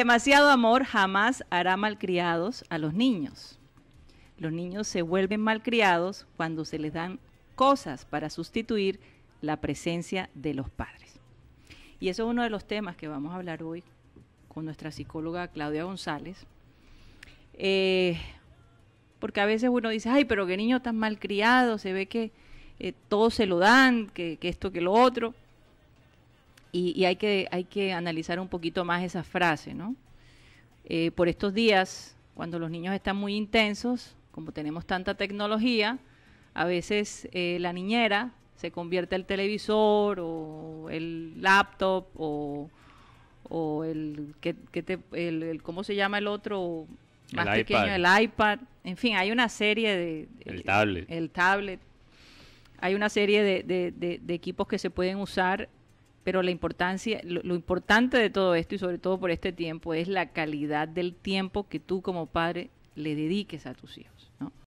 Demasiado amor jamás hará malcriados a los niños. Los niños se vuelven malcriados cuando se les dan cosas para sustituir la presencia de los padres. Y eso es uno de los temas que vamos a hablar hoy con nuestra psicóloga Claudia González. Eh, porque a veces uno dice, ay, pero qué niño tan malcriado, se ve que eh, todo se lo dan, que esto, que lo otro y, hay, que, hay que analizar un poquito más esa frase, ¿no? Eh, por estos días, cuando los niños están muy intensos, como tenemos tanta tecnología, a veces eh, la niñera se convierte el televisor o el laptop o, el, el, ¿cómo se llama el otro? Más pequeño, el iPad. En fin, hay una serie de... El tablet. El tablet. Hay una serie de equipos que se pueden usar pero la lo, importante de todo esto y sobre todo por este tiempo es la calidad del tiempo que tú como padre le dediques a tus hijos.